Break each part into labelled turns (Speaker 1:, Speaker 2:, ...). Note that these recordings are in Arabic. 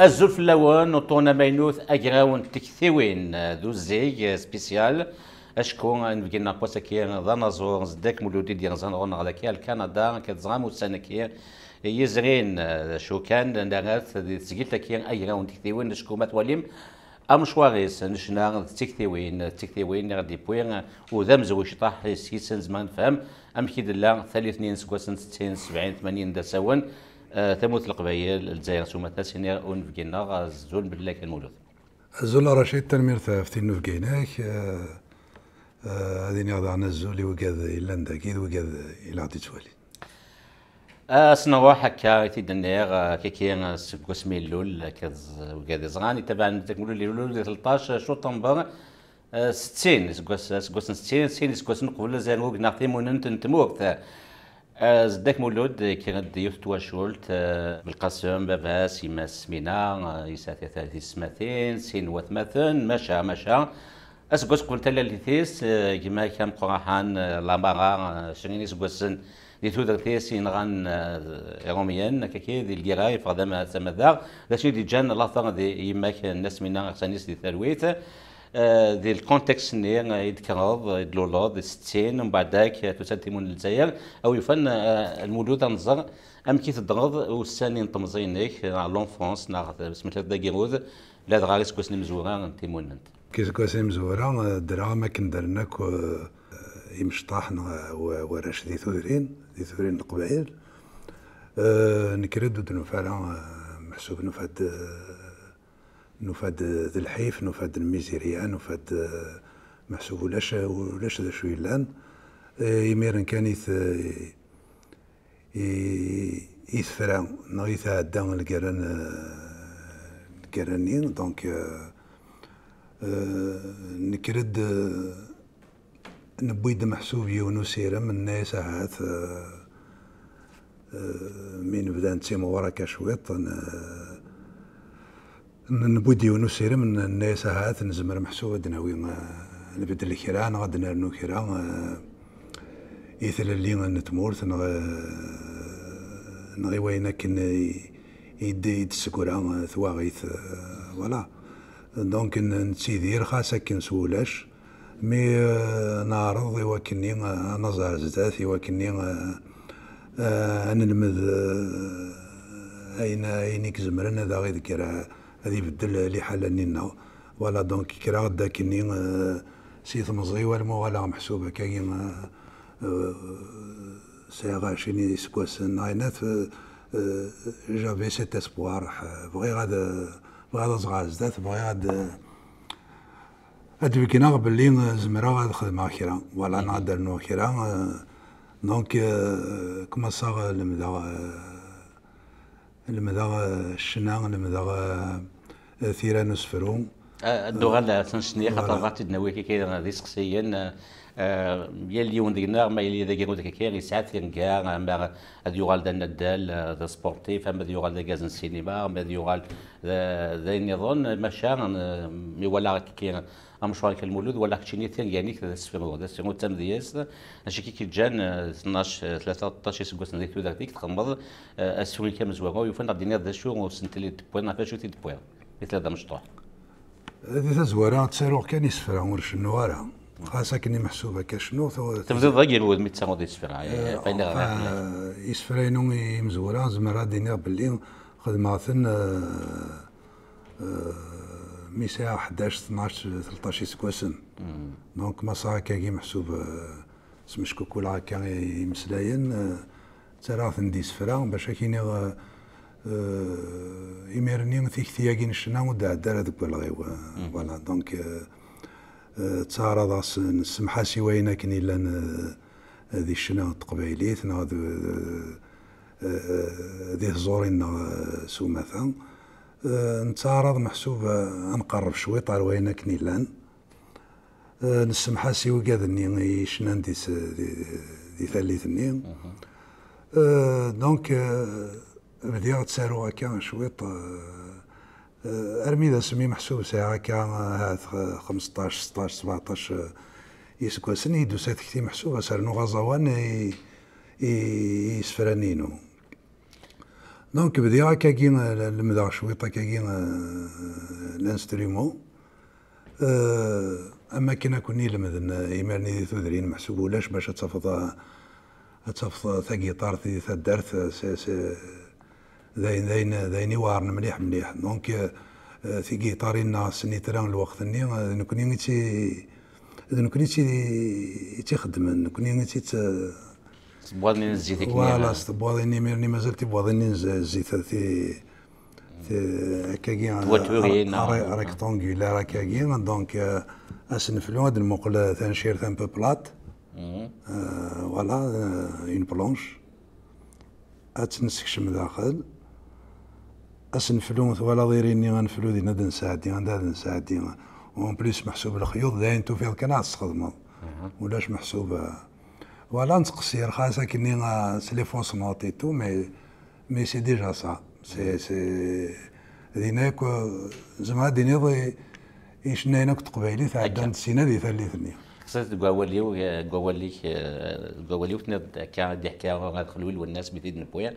Speaker 1: اللون وطونا ماينوث أجراون تكثيوين ذو زي سبيسيال اشكو نبقينا قوسا كي ظنزور زداك مولودي ديال زنغون على كي الكندا كتزغام وسانا كي يزرين شو كان نغاث تسجيل كي اجراون تكثيوين شكو ما ام امشواريس نشنا تكثيوين تكثيوين غادي بوين وذا مزوج طاح سيسن زمان فهم ام كي دلا ثلاث اثنين سكوسن ستين سبعين ثمانين دا تموت آه، القبائل الجزائر ثم سينير ونفقينا فكينا الزول بالله كان موجود
Speaker 2: الزول رشيد تنمير في نوفكيناك آه، آه، هذه نغض عن الزول وقاذ إلا كيد وقاذ إلى غادي توالي
Speaker 1: أصنع هكا تيدنيغ كي كاين قسمي اللول وقاذ زغاني تبع تقولوا لي اللول 13 شطنبر 60 سكوس 60 60 نقول زين زان وكنا في موننت نتموك زدك مولود كانت ديوث تواشولت آه، بالقاسم بابا سيما سمينا آه، يساتي ثلاثي سماثين سين وثماثن ماشا ماشا اسكوس كنت لاليثيس آه، كما كان قراحان لامارا شنيني سكوسن دي تو درتيس ينغان روميان كاكي دي الكراي فغدا ما تمذاغ داشي دي جان لاثر دي يماك الناس منا غسانيس دي ثرويت ذي آه، الكونتكست اللي آه، يذكرض آه، يدلولوض ستين ومن بعد ذاك تسدم للجزائر او يفن المولود نظر ام كي تضغط والساني ليك على لونفونس الله سميتها كيروز لا دغاري سكوسني مزورا تيموننت
Speaker 2: كي سكوسني مزورا درا ما كندرناك يمشطاحنا وراش ذي ثورين ذي ثورين القبائل نكرد دنوفالا محسوب نوفاد نفاد ذي الحيف نفاد الميزيريا نفاد محسوب ولاش ولاش ذا شوي الآن يمير كان يث فرع نغيث عدا القران الكراني دونك نكرد نبويد محسوب يونس من الناس ساعات من بدا نتيم وراك شويط نبودي ونسير من الناس هات نزمر محسود ناوي نبدل كيرا نغد نرنو كيرا إثل اللي نتمورت نغ نغي وين كن يدي تسكورا ثواغيث فوالا دونك نتسيدير خاصة كي نسولاش مي نعرض نزهر نظر زدات يوكني آه، نلمد آه، اين اين زمرنا ذا غير كيرا هذه بدل لي حالا نينا ولا دونك كرا غدا كني آه، سي ثمزي والمو ولا محسوبة كاين آه، آه، سيغا شيني سكواس ناينات جافي سيت اسبوار بغي غاد بغي غاد زغاز زدات بغي غاد هاد أدبكنا باللي زمرا غاد خدمة كرا ولا نعدل نو كرا دونك كما صاغ لمدا لمداغ الشنا لمداغ ثيران وسفرو
Speaker 1: آه، دو غالا تنشني خاطر غاتي دناوي كي كاين غادي سقسيين يا آه، اليوم آه، ديالنا ما يلي ذاك يقول كاين يسعى كاين كاع اما غادي يوغال دان الدال ذا سبورتيف اما غادي يوغال ذا سينما اما غادي يوغال ذا نظن الله مي ولا كاين امشوارك المولود ولا كتشيني ثاني يعني كذا سفيرو هذا سفيرو تام دياس اش كي كيجان 12 13 سكوس ديك ذاك ديك تخمر السوري كامل زواغو يوفن غادي ندير شو سنت لي بوين فاش تي بوين مثل هذا مشطوح
Speaker 2: هذه تزوارا تسيروح كان يسفرا ورشنو ورا خاصك اني محسوبه كشنو تبدا
Speaker 1: ضيق الود مي تساوي يسفرا
Speaker 2: يسفرا ينو يمزورا زمرا دينير باللي خدمه مساحه 11 12 13 سكواسن دونك مصا هكا كي محسوب آه، سمش كوكولا كان يمسلاين آه، تراث ندي سفرا باش كينا آه، يمرني في ثياقي نشنا ودا دار ذوك الغيو فوالا دونك داس تعرض سي سوينا كن إلا ذي الشنا التقبيليت ذي زورين سومثا آه، نتعرض محسوب آه، نقرب شوي طال وين كني كنيلان آه، نسمح سي وقاذني شنان دي دي ثالثني دونك بديت تسارو هكا شويط ارمي ذا سمي محسوب ساعه هكا 15 16 17 يسكو يسكوسن يدوسات كتي محسوبه سارنو غزوان يسفرانينو دونك بديرا كاكين المدار شويطه كاكين الانستريمون آه، آه، اما كنا كوني لمذن ايمارني ذي ثودرين محسوب ولاش باش تصفط تصفط تا جيتار الدرث سي سي ذاين ذاين ذاين يوارن مليح مليح دونك في آه، جيتارين سنيتران الوقت ني نكوني تي نكوني تي تخدم نكوني تي
Speaker 1: تبواظني زيتك فوالا
Speaker 2: تبواظني ميرني مازال تبواظني زيت تي كاكي ريكتونغيلار كاكي دونك اسنفلو هاد المقل تنشير تان بو بلات فوالا اون بلونش اتنسكشم داخل اسنفلو ولا ضيريني اني غنفلو دينا هاد نساعدي هاد نساعدي اون بليس محسوب الخيوط داين تو كان عاد تخدمض ولاش محسوب ولا نتقصير خاصة كني سلي فوس نوتي تو مي مي سي ديجا سا سي سي ديناك زعما دينيض يشناينك تقبيلي تعدان السنة دي ثالثني
Speaker 1: قصدت قوالي قوالي قوالي وتنض كا دي حكايه غادخلوا والناس بيدين بويا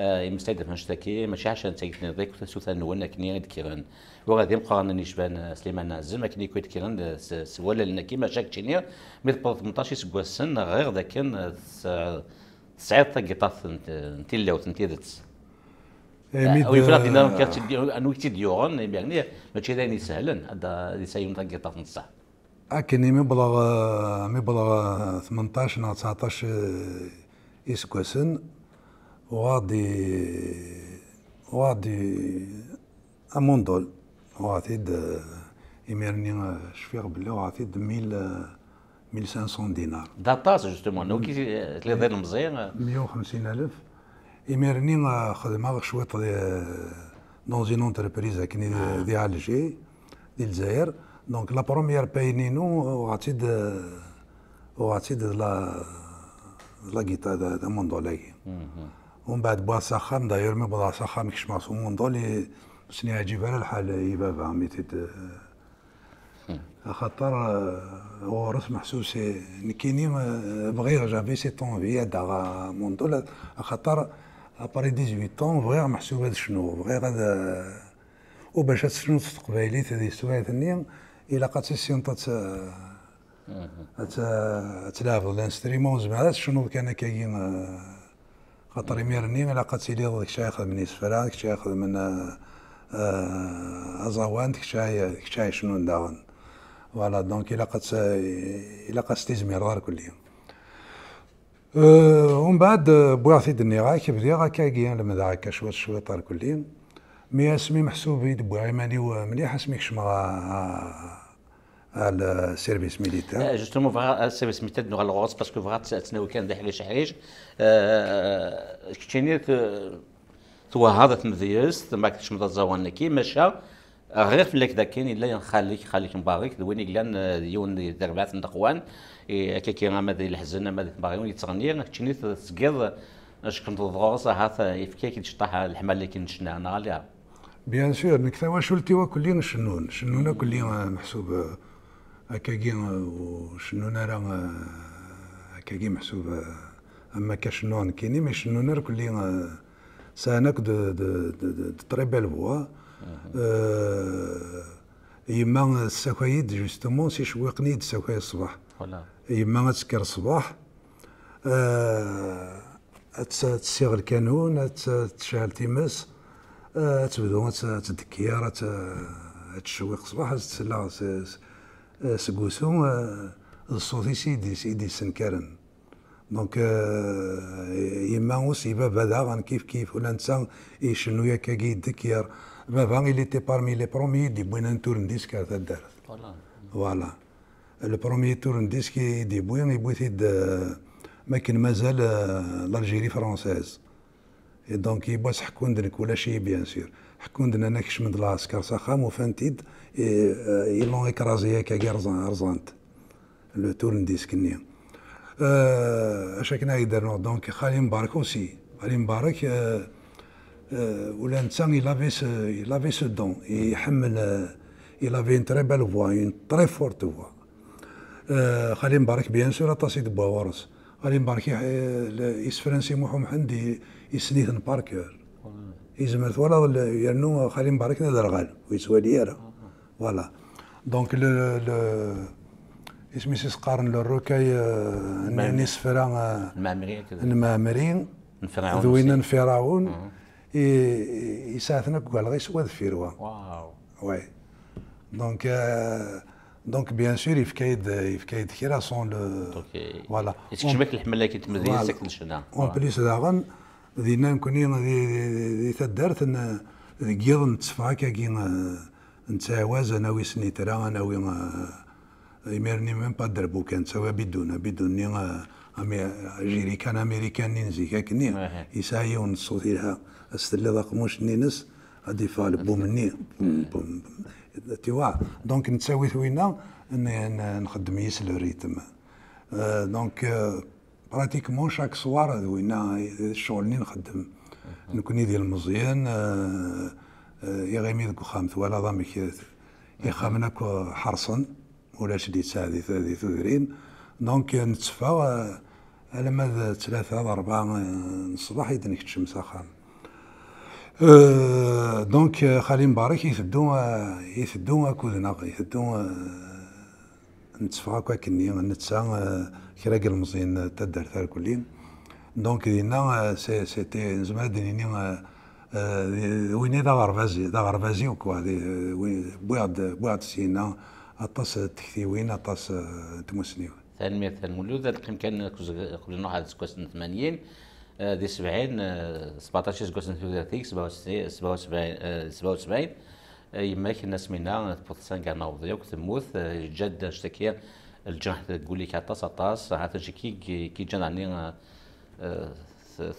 Speaker 1: يمستعد آه، نشتكي ماشي عشان تاكتني ضيك سوثان ولا كني كيران وغادي مقارن نشبان سليمان عزم كني كويت كيران ولا لنا كيما شاك تشينيا مي 18 السن غير ذاك تسعيط تاكيطات انتي اللي انت ذات او يفراد دينا كاتدير انو كيديورون يعني ماشي داين سهلا هذا اللي سايون تاكيطات نصح
Speaker 2: اكني مبلغ مبلغ 18 19 اسكوسن وغادي وغادي اموندول وغادي إميرني شفيغ بلي وغادي ميل 1500
Speaker 1: دينار داتاس جوستومون نو كي تلي
Speaker 2: وخمسين ألف إميرني خدمه شويط دون اون انتربريز كني دي الجي ah. دي الجزائر دونك لا بروميير باينينو وغاتي وغاتي لا لا غيتار دا موندولاي ومن بعد بلاصه خام داير مي بلاصه خام كيش معصومون ضولي سني عجيب على الحال يبابا عمي تد خاطر هو راس محسوس نكيني بغير جافي سي في يد مون دول خاطر ابري 18 طون بغير محسوب هذا شنو بغير هذا وباش تسنو تقبايليت هذه السوايع ثانية إلا قد سينطت تلعب الانستريمون زعما شنو كان كاين خاطر يمير النين قد سيدي ضدك الشيء ياخذ من اسفران آه، آه، داك الشيء ياخذ من ازوان داك الشيء شنو داون فوالا دونك الا قد الا قد استزمير غير كل يوم أه ومن بعد بواثي دني غا كيف دي غا كاكي لمدا هكا شويه شويه غير كل يوم مي اسمي محسوب يد بوغ ماني مليح اسمي آه، على السيرفيس
Speaker 1: ميليتار جوستومون فغا السيرفيس ميليتار نوغا الغوص باسكو فغا تسناو كان داخل شحريج شتيني توهضت ما كنتش متزوج انا كي مشى غير في ذاك كاين الا ينخليك خليك مبارك دويني قال يون دربات من دقوان كي ما ذي الحزن ما ذي تباغيون يتغني تشني تسقيض اش كنت ضغوص هات كي تشطح الحمال اللي كنت شنا انا عليها
Speaker 2: بيان سور نكتا يوم شنون شنون كل يوم محسوب كي وشنون راه هكاكي محسوب اما كشنون كيني مي شنونر كلي آه، سانك دو دو دو تري بيل فوا آه، يما السكايد جوستومون سي شوي قنيد سكاي الصباح يما تسكر الصباح آه، تسيغ الكانون تشعل تيمس تبدو تدكيار تشويق الصباح تسلا سكوسون الصوت سيدي سيدي سنكرن دونك يما اوسي بابا داغن كيف كيف ولا نسى يشنو ياك يدكير بابا اللي تي بارمي لي برومي دي ان تورن ديسك تاع الدار فوالا لو برومي تورن ديسك دي بوين يبوثي ما كان مازال لالجيري فرونسيز دونك يبوس حكون دنك ولا شي بيان سور حكون دنا كش من لاسكر سخام وفانتيد يلون اكرازي هكا كارزان لو تورن ديسك نيه اش كنا يديرنو دونك خالي مبارك اوسي خالي مبارك آه، آه، ولا نتا يلافي يلافي سو دون يحمل يلافي ان تري بال فوا اون تري فورت فوا خالي مبارك بيان سور اتاسي دبوا ورس خالي مبارك آه، فرنسي محو محمد يسنيثن باركور يزمر ولا يرنو خالي مبارك نادر غال ويسوالي يرى فوالا دونك لو اسمي سيسقارن للروكاي نسفرا المامرين المامرين
Speaker 1: نفراعون ذوينا
Speaker 2: نفراعون يساثنا كوال غير سوا ذفيروا واو وي دونك دونك بيان سور يفكايد يفكايد كيرا سون لو
Speaker 1: فوالا يسكشبك الحمله كي تمدي ساكن شنا اون بليس
Speaker 2: داغن دينا نكون دي تدارت كيض نتسفا كي نتعاوز انا ويسني ترى انا وي يميرني من با دربو كان بدون بدون بدون جيري كان امريكان ننزي كاك ني يسايا ونصوت لها استلا ضاقموش نينس غادي فال بومني بوم تيوا دونك نتساوي ثوينا نخدم يس لو ريتم دونك براتيكمون شاك سوار وينا الشغل اللي نخدم نكون ديال مزيان يا غيمي ذوك خامت ولا ضامك يخامنا حرصن ولا ديتسع دي ثلاثة ثوثرين دونك نتفا على ماذا ثلاثة أربعة الصباح يدنك الشمس أخام دونك خالي مبارك يثدو يثدو كودنا يثدو أه، نتفا كوا كني نتسا أه، كراك المزين تدار تا تاع كلين دونك دينا أه، سي سيتي زعما ديني ويني دا غربازي دا غربازي وكوا بواد بواد سينا اطاس تكثيوين اطاس تموسنيو. تموسنيون
Speaker 1: تنمير تنولود القيم كان قبل نوع هذا سكوسن 80 دي 70 17 سكوسن 37 77 77 يماك الناس منا بوتسان كاع نوض ياك تموت جد اشتكي الجنح تقول لك عطاس عطاس عاد كي كي جان عني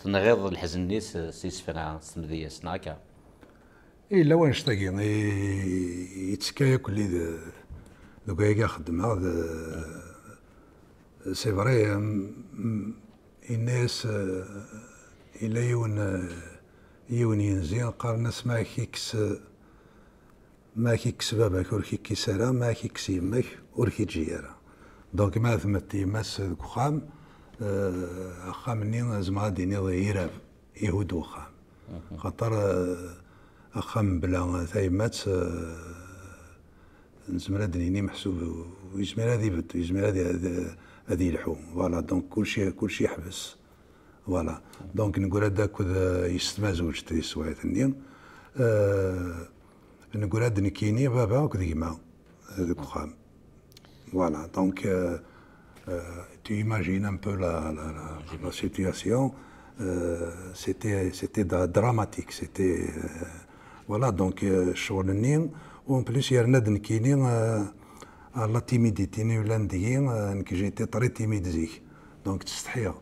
Speaker 1: تنغيض الحزن نيس سيس فرا سمدية سناكا
Speaker 2: إلا وين شتاقين يتسكا ياكل دوكا هيك خدمها سي فري الناس آه، الا يون آه، يون ينزي قال الناس ما كيكس ما كيكس باباك ور كيكس راه ما كيكس يمك و كيجي راه دونك ما ثمت يمس كخام اخام آه، ني لازم غادي يراب يهود وخام خاطر اخام بلا تايمات نزمر هذا هني محسوب ويزمر هذه بد يزمر هذه هذه لحوم فوالا دونك كل شيء كل شيء حبس فوالا دونك نقول هذاك يستما زوج تري سوايت ثنين أه نقول هذا نكيني بابا وكذا كيما هذوك خام فوالا دونك أه tu imagines بو لا لا لا لا la situation. سيتي آه، c'était dramatique. C'était. Euh, voilà, donc, euh, اون بليس يرنا-d nekkini la timidité ولا ندي nekk جيتي طري تيميد zik دونك تستحيا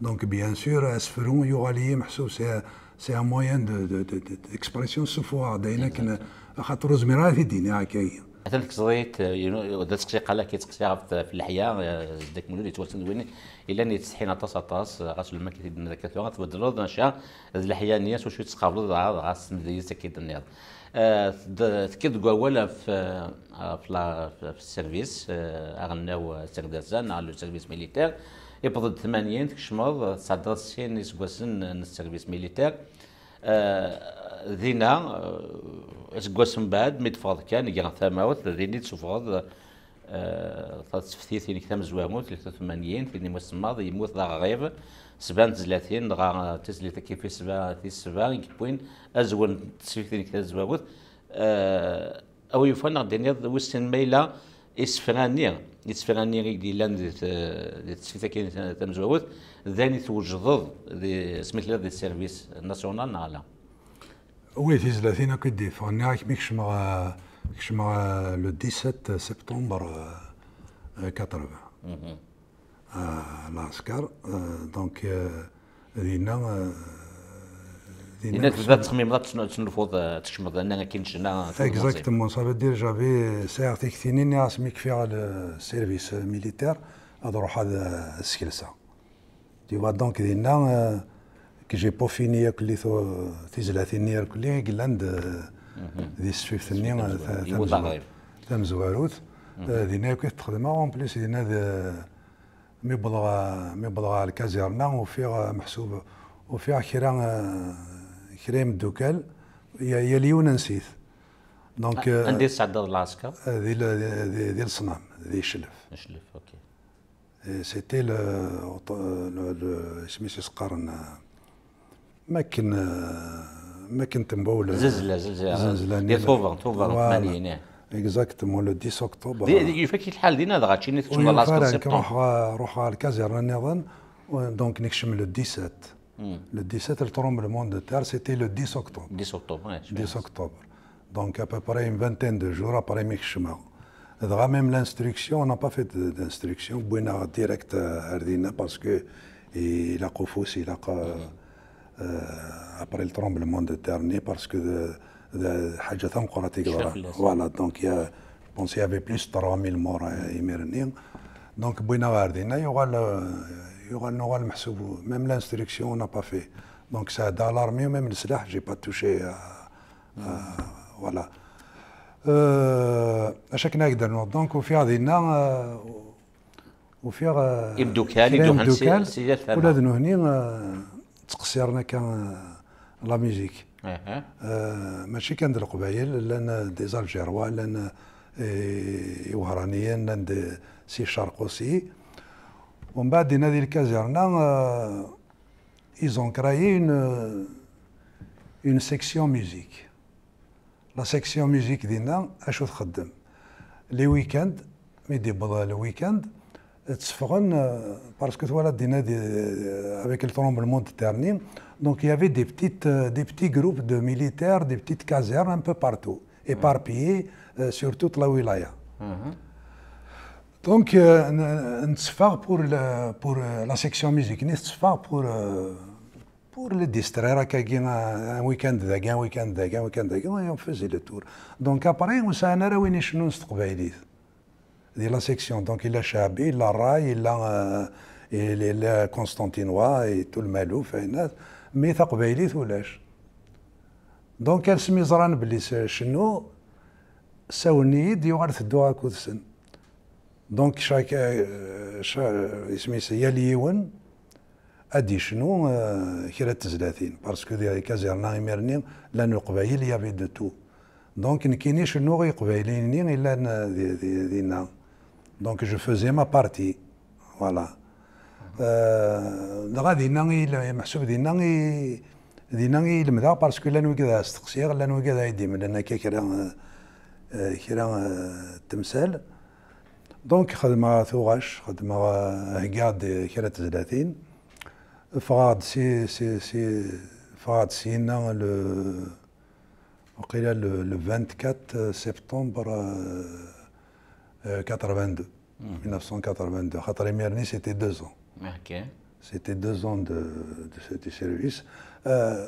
Speaker 2: دونك بيان سور اسفرون يوغالي محسوب سي سي ان موان دو دو اكسبرسيون سو فوا داينا كنا خاطر زميرا في ديني
Speaker 1: هكايا مثلا كزريت دا تسقسي قال لك تسقسي في اللحيه ذاك مولود يتوسن وين الا ني تصحينا طاس طاس غاس الماء كي دير ذاك الوقت تبدلوا نشا اللحيه نياس وشو تسقابلوا غاس مدير سكيد النيض تكد ولا في آه، في السيرفيس آه، اغناو سردازا على السيرفيس ميليتير يبضد ثمانيين تكشمض تصدر السين يسقوسن السيرفيس ميليتير ذينا يسقوسن من بعد مي تفض كان يقرا ثماوت ذيني تسفض تفتيث ثم زواموت 83 الموسم الماضي يموت ذا غريب سبان تزلاتين غا تزلات كيف سبا تي سبا كبوين ازون تسيفتين كتا زباوت او آه، يفنغ دينيض وسن ميلا اسفرانيا اسفرانيا غيك دي لان دي تسيفتا كاين ذاني توجضض سميت لها دي سيرفيس ناسيونال نعلا
Speaker 2: وي تزلاتين اكيد فغني غاك ميكش مع كش مع لو 17 سبتمبر 80 آه، آه، العسكر دونك دينا
Speaker 1: دينا تبدا التصميم تنفض تشمض لان كاين شنا اكزاكتومون
Speaker 2: صافي دير جافي ساعه تكتينين اسميك فيها السيرفيس ميليتير هاد روح هاد تي فوا دونك دينا كي جي بوفيني كلي تيزلاتيني كلي قلاند دي السويفت ني تمزواروت دينا كي تخدمها اون بليس دينا مبلغ مبلغ الكازيرنا وفيها محسوب وفيها خيران آه، كريم الدوكال يا يا ليون نسيت دونك آه، آه، عندي
Speaker 1: سعد العسكر ديال ديال الصنام ديال شلف شلف اوكي
Speaker 2: سيتي سميتو سقرن ما كان ما كنت مبول زلزله زلزله زلزله ديال توفر توفر 80 exactement le 10 octobre. Hmm. Il fait qu'il a fait le hal dinad gachi les tout la la septembre. Rouha al caserne nadan donc nickch le 17. Le 17 le tremblement de terre c'était le 10 octobre. 10 octobre. 10 octobre. Donc à peu près une vingtaine de jours après le chemin. D'a même l'instruction on n'a pas fait d'instruction Buena direct euh, ardina parce que il a qu'fos il a euh, euh, le tremblement de terre parce que حاجه ثانقره تيقدر فوالا دونك يا يا في بليس 3000 مور يميرنين دونك بوينا غاردينا يوغال يوغال نوغال محسوب ميم لانستركسيون انا با في دونك سا دا لارمي ميم السلاح جي با توشي فوالا اش كنا نقدر دونك وفي غادينا وفي يبدو يبدوكال ولاد ولادنا هني تقصيرنا كان لا ميوزيك آه، ماشي كان القبايل لان دي زالجيروا لان آه، وهرانيين لان دي سي شرقوسي ومن بعد نادي الكازيرنا ايزون آه، ils اون اون سيكسيون une لا سيكسيون ميوزيك دينا اشو تخدم لي ويكاند مي ديبدا الويكاند تسفغن باسكو توالا دينا دي افيك الترومبلمون تاعني Donc il y avait des, petites, euh, des petits groupes de militaires, des petites casernes un peu partout, éparpillées euh, sur toute la wilaya. Donc, euh, pour, pour euh, la section musique, pour, pour les distraire, un week-end, un week-end, un week-end, et on faisait le tour. Donc après, on un endroit où de la section. Donc il a Chabi, il a Rai, il a, a Constantinois et tout le Malouf. Et, مي تقبيلي ثولاش دونك كان سمي زران بلي شنو ساو يدي وارث الدعاء كوثسن دونك شاك شا اسمي سيا ليون ادي شنو آه، كيرا تزلاتين باسكو دي كازيرنا ميرنين لان قبايل يا في دو تو دونك نكيني شنو غي قبايلين الا دينا دونك جو فوزي ما بارتي فوالا دغا آه، دينا غي محسوب دينا غي دينا غي لمدا باسكو لا نوكدا استقصي لا نوكدا يدي من انا كيكرا كيرا التمثال آه، آه، دونك خدمة ثوغاش خدمة هكاد كيرا تزلاتين فغاد سي سي سي فغاد سينا لو وقيلا لو 24 سبتمبر 82 1982 خاطر ميرني سيتي دوزون C'était deux ans de, de de, de service. Euh,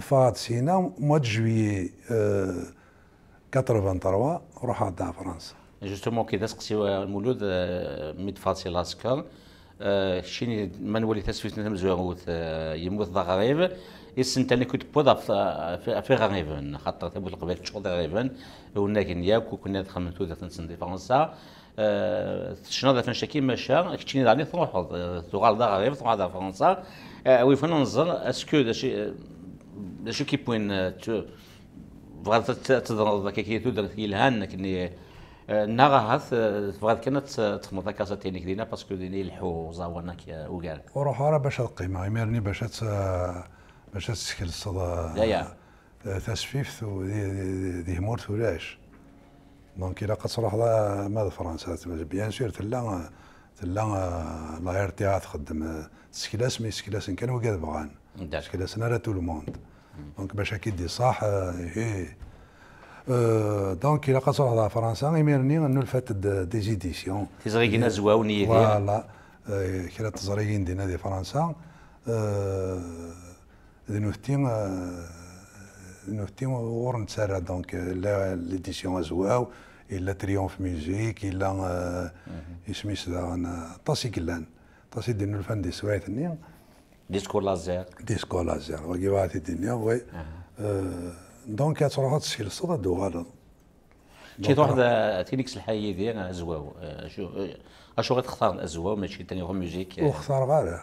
Speaker 2: Fahad Sina, mois de juillet 1983, euh, 83, رحت على فرنسا.
Speaker 1: جوستومون كي تسقسي المولود ميد فاتسي لاسكر شيني من ولي تسويت نتم زوروت يموت ذا غريب يسن تاني كنت بوضا في غريب خاطر تبوت القبيل تشغل غريبن وناكن ياك وكنا دخلنا تودا تنسن دي فرنسا شنو دافن شاكي ماشا كتشيني داني تروح آه، تغال دا غريب تروح دا فرنسا آه، وي فين نزر اسكو داشي آه، داشي كي بوين تو بغات تضرب هكا كي تودر يلهانك ني نغا هاث بغات كانت تخمض هكا تينيك دينا باسكو ديني الحو زاوانك وكال
Speaker 2: وروح راه باش القيمه ميرني باش باش تسكل الصدى تسفيفت ذي مورث ولاش دونك الا كتروح ما فرنسا بيان سور تلا تلا لا ار تي ا تخدم سكلاس مي سكلاس كان وكاد بغان سكلاس انا تو لو موند دونك باش اكيد صح هي آه، إيه. آه، دونك الا كتروح على فرنسا غيميرني انه الفات ديزيديسيون
Speaker 1: تزريقنا زواوني فوالا
Speaker 2: كلا تزريين دينا دي فرنسا نوتين نوتي ورن تسارى دونك لا ليديسيون ازواو الا تريونف ميوزيك الا يسميس دا طاسي كلان طاسي دينو الفان دي سوايت ني ديسكو لازير ديسكو لازير وكي واحد الدنيا وي دونك تروح تسكي الصدى دوغالا
Speaker 1: تي تروح تينيكس الحي ديال ازواو شو اشو غتختار الازواو ماشي تاني هو ميوزيك وختار غالا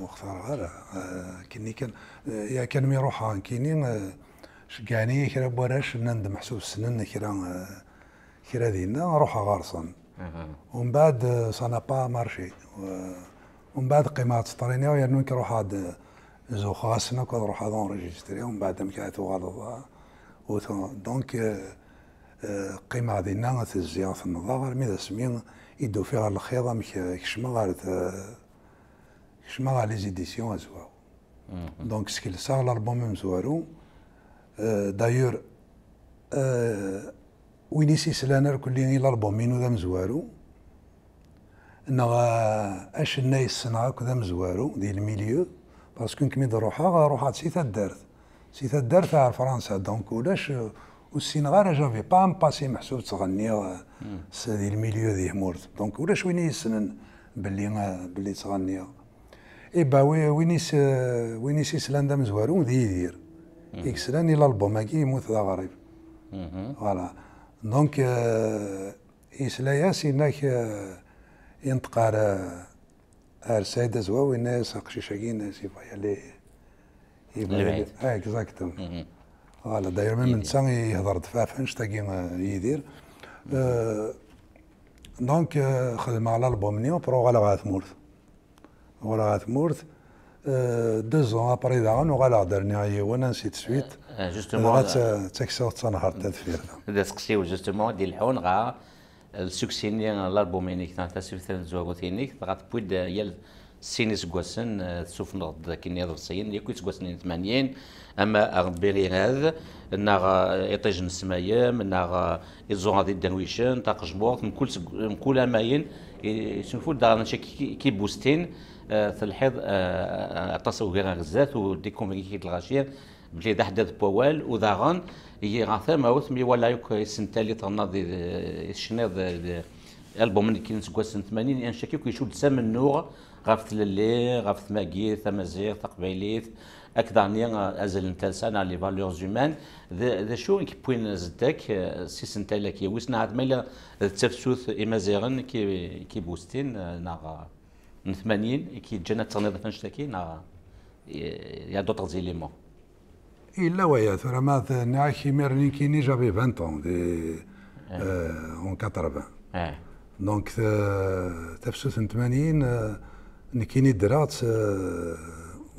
Speaker 2: مختار غالا آه، كني كان آه، يا كان ميروح روحها كيني آه، شقاني كرا بوراش نند محسوس سنن كرا كرا دينا نروح غارصن ومن بعد سانا با مارشي ومن بعد قيمات سطرينيا ويرنون كروح هاد زو خاصنا كون روح هاد اونريجيستري ومن بعد مكاتو غالط دونك قيمة دينا تزيان في النظافة مي سمين يدو فيها الخيضة مش كشمة غارت على لي زيديسيون ازواو دونك سكيلسا لالبوم مزوارو دايور وينيسي سلانر كل لالبوم مينو دام مزوارو انا اش الناي سناك كذا مزوارو ديال الميليو باسكو نكمي روحها روحها سي تدارت سي تدارت على فرنسا دونك ولاش والسين غير جافي با ام باسي محسوب تغني ديال الميليو ديال مورت دونك ولاش وين يسنن باللي باللي تغني ايبا وينيس وينيس يسلان دا مزوارون ذي يدير يكسلان الى البوم هاكي إيه يموت ذا غريب فوالا دونك اسلا آه، ياس انك آه، ينتقار السيد آه، زوا ناس قشيشاكي ناس يبغي اللي يبغي اكزاكتوم فوالا داير من نتا يهضر دفافا شتاكي يدير دونك خدم على البوم نيو برو على غاث مورث وراها تمورت آه، دو زون ابري داون وغالا هدرني هي وانا نسيت سويت
Speaker 1: آه، آه، جوستومون
Speaker 2: تكسر تنهار تدفير
Speaker 1: سقسي جوستومون دي الحون غا السوكسيني لالبوم انيك تاع سيفتر زوغو غا تبود يال سينيس كواسن تشوف نغد كيني ضرسين كويس سكواسن ثمانين اما اغبيري هذا ناغ ايطيج انا ناغ ازون هذه الدنويشن تاق جبور كل كل اماين يشوفوا دار كي بوستين تلحظ آه، التصوير آه، آه، غزات وديكوميكي الغاشير بلي ذا حدث بوال وداغون هي غاثا ماوث مي ولا يوك سنتالي تناضي الشنيض البوم اللي كاين سكوا سن 80 ان يعني شاكيك يشوف سام النوغ غاف تللي غاف ثماكي ثمازيغ تقبيليت اكداني ازل نتلسان على لي فالورز زومان ذا شو كي بوين زدك سي سنتالا كي ويسنا عاد مالا تفسوث ايمازيغن كي كي بوستين ناغ من 80 كي جانا التغنيض فنشتكي يا دوطغ زيليمون
Speaker 2: الا ويا ثرمات نعكي ميرني كيني جافي 20 ans دي اون إيه. آه، 80 إيه. دونك تفسوس 80 نكيني درات آه،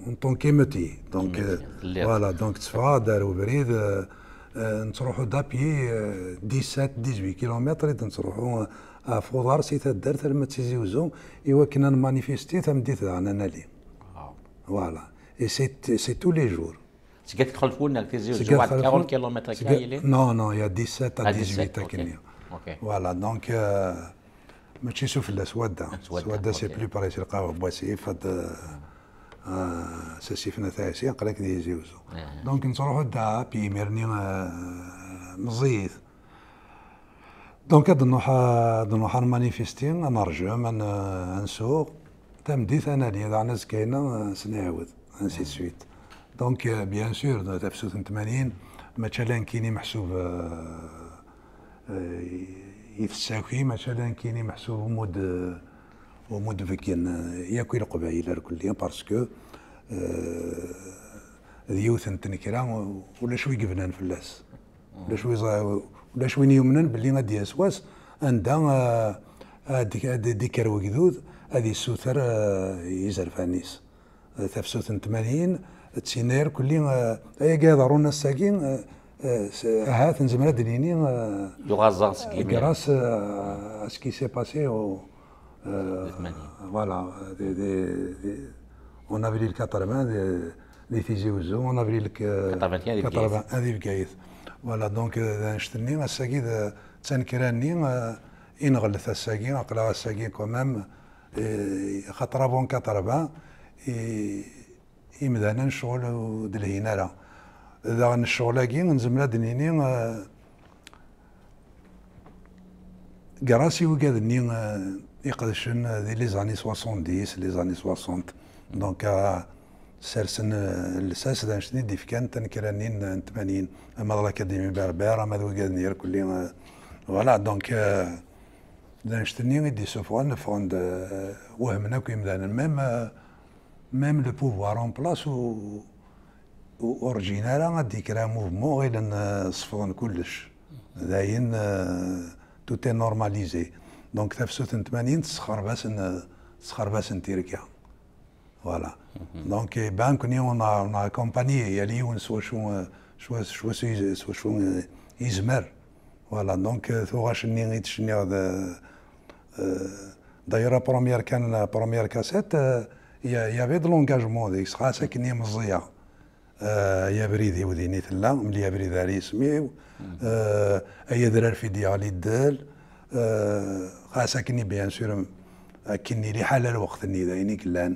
Speaker 2: اون طون كيمتي دونك آه، فوالا دونك تصفى دار وبريد نتروحو دابيي 17 18 كيلومتر نتروحو فودار سيتا الدار تما تيزيوزو ايوا كنا نمانيفيستي تما ديت انا نالي فوالا اي سي سي تو لي جور
Speaker 1: سكات تدخل فولنا الفيزيوز واحد 40 كيلومتر كايلين نو
Speaker 2: نو يا 17 18 كيلين فوالا دونك آه، ماشي سفلى سوده سوده سي بلو باري سي القهوه آه، بواسي سي ساسيفنا تاع سي قراك زيوزو إيه. دونك نروحو دا بي ميرني مزيث آه، دونك هاد النوحه هاد النوحه المانيفيستي نرجعو من نسوق تمديت انا لي ناس كاينة سنعاود انسي سويت دونك بيان سور تفسوت ثمانين مثلا كيني محسوب آه، آه، يفساكي مثلا كيني محسوب ومود ومود فكين ياكل القبائل الكلية آه، باسكو ديوث تنكرا ولا شوي قبنان فلاس ولا شوي ولا شوين يمنن باللي غادي يسواس عندها آه، آه، ديكار آه، وجدود هذه السوثر يزرفانيس تفسوت 80 تسينير كلي اي قاضرونا الساكين هات نزمر دنيني
Speaker 1: يغازا سكي كراس
Speaker 2: اسكي سي باسي او فوالا دي دي اون افريل 80 دي تيجي وزو اون افريل 80 هذه بكايث فوالا دونك نشتني الساكي تنكراني ينغلث الساكي نقلا الساكي كومام خطرة بون كطربة إمدانا نشغل دلهينا لا إذا ذا الشغلاكي نزملا دنيني كراسي وكاد ني يقدشن دي لي زاني ديس لي زاني 60 دونك سرسن الساس دان شدي ديف كان تنكرانين 80 اما الاكاديمي بربير اما ذو كل كلي فوالا دونك دان شتني دي سوفوان فوند وهمنا كيم دان ميم ميم لو بوفوار اون بلاس و اورجينال غادي كرا موفمون غير صفون كلش داين توتي نورماليزي دونك تفسوت 80 تسخر باس تيركيا Voilà. Donc, eh ben, on a, on a accompagné, il y a les gens Izmer. Voilà, donc, d'ailleurs, la première, la première cassette, il y avait de l'engagement des Xrasa qui n'y a يابريدي وذيني ثلا ملي يابريد علي سميو ايا درار في ديالي الدال خاصة كني بيان سور كني لحال الوقت ني دايني كلان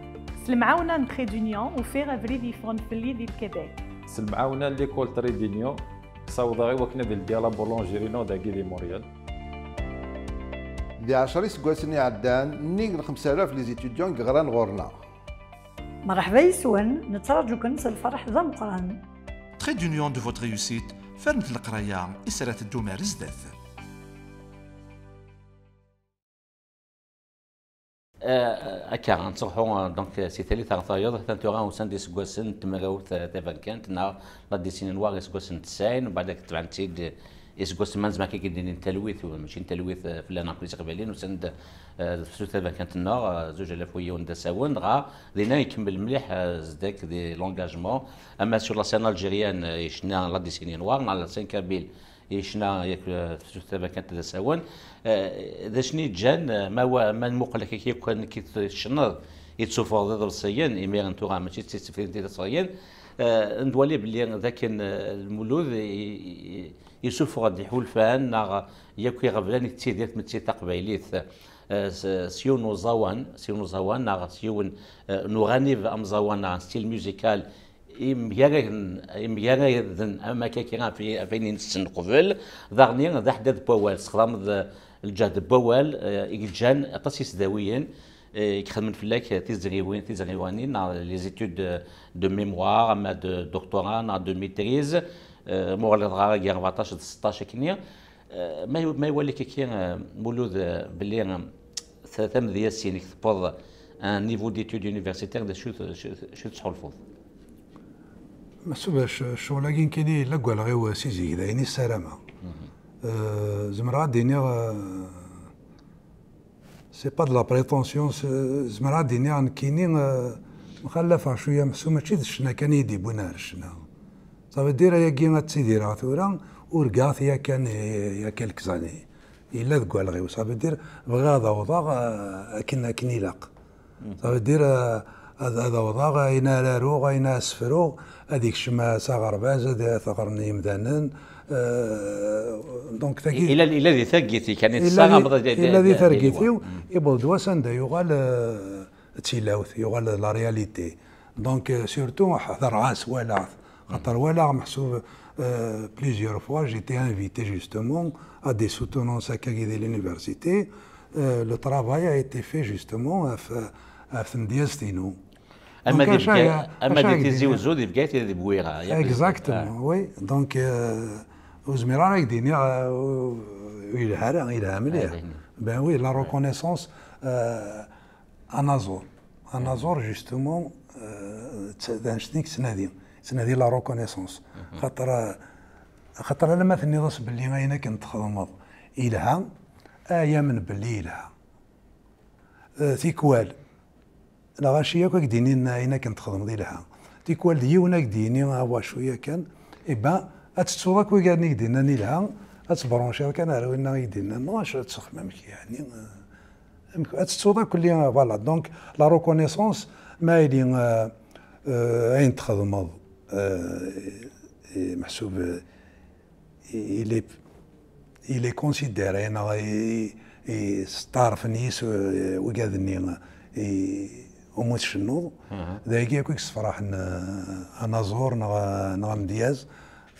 Speaker 2: سلمعاونة دونيون وفيغ افريل دي في فلي دي كيبيك
Speaker 1: سلمعاونة ليكول تريدونيون صودا غي وكنا ديال ديالا بولونجيري نودا كي دي موريال دي 10 سكواسني
Speaker 2: عدان نيك 5000 لي زيتيديون غران غورنا
Speaker 1: مرحبا نتراجو كنس الفرح ذا مقران
Speaker 2: تريدونيون دو فوت ريوسيت فرنت القرايه
Speaker 1: اسرات الدومار زداد أكان صحو دونك سي ثالي ثغ ثغيض حتى تو غاو سان ديس كوسن تمغاو ثافان كانت لا ديسين نوار اس كوسن تسعين وبعد ذاك طبعا تيد اس كوسن مانز ما كيكدين تلويث ماشي التلويث في لان اكويس قبالين وسند سو ثافان كانت زوج الاف وي وندا غا لينا يكمل مليح زداك دي لونجاجمون اما سور لا سين الجيريان شنا لا ديسين نوار مع لا سين كابيل يشنا يك تبا كانت تساون آه، ذا شني جان آه، ما هو من مقلك كي يكون كي تشنر يتسوفر ضد الصيان إمير انتورا ماشي تسفرين ديال الصيان آه، ندوالي بلي ذاك المولود يسوف غاد يحولفان نا ياك يغبلان يتيدير تمتي تقبيليت سيون وزوان سيون وزوان نا سيون نغني زوان ستيل ميوزيكال يمجرهن يمجرهن أما كيكيرا في فين قبل ذغني ذا حدث بوال استخدام الجهد بوال إجان آه، أطاس يسداويين آه، يخدمن فلاك تيزريوين تيزريوانين لي زيتود دو ميموار اما دو دكتوراه نا دو ميتريز مور اللي 14 16 كني ما يولي كي آه، مولود باللي ثلاثه مذياسين تبوض ان نيفو ديتود يونيفرسيتير شو شو تحلفوض
Speaker 2: محسوباش الشغل كيني لا قال غير سيزي كذا يعني السلامه زمرا غادي سي با دو لا بريتونسيون زمرا غادي كيني مخلفة شوية محسومة ماشي شنا كان يدي بنار شنا صافي دير يا كيما تسيدي راه ثورا ورقاث يا كان يا كالك زاني إلا ذكو الغيو صافي دير بغا وضاغ أه، كنا كنيلاق صافي أه، دير هذا هذا وضاغ أين لاروغ أين أسفروغ هذيك شما ساغرباز هذا ثغرني دانن دونك آه، تاكي
Speaker 1: الى الى ذي ثقيتي كانت صغمضه الى ذي ثقيتي
Speaker 2: يبغى دوا سندا يغال آه، تيلاوث يغال لا رياليتي دونك سورتو euh, حضر عاس ولا خاطر ولا محسوب بليزيور فوا جيتي انفيتي جوستومون ا دي سوتونونس هكاكي دي لونيفرسيتي لو ترافاي ا ايتي في جوستومون اف اف ندياز تينو
Speaker 1: اما دي اما دي تيزي دي بقات دي بويغا
Speaker 2: اكزاكتومون وي دونك وزميرا راك ديني يلها راه يلها مليح بان وي لا ريكونيسونس انازور انازور جوستومون تنشتنيك سنادي سنادي لا ريكونيسونس خاطر آه، خاطر انا ما راس باللي انا كنت خدمض الها ايا آه، من باللي الها تيكوال آه، لا غاشي ياك ديني ناينا كنت تخدم دي ديك تيكوال ديونا ديني هو شويه كان ايبا اتتورا كو كاني دينا نيلها اتبرونشي كان على وين يدينا ماش تخممك يعني اتتورا كل فوالا دونك لا ريكونيسونس ما يلي اين تخدمض محسوب الي الي كونسيدير انا تعرفني وكاد ني وموت الشنوض دايكي كويك صفراح انا زور نغا مدياز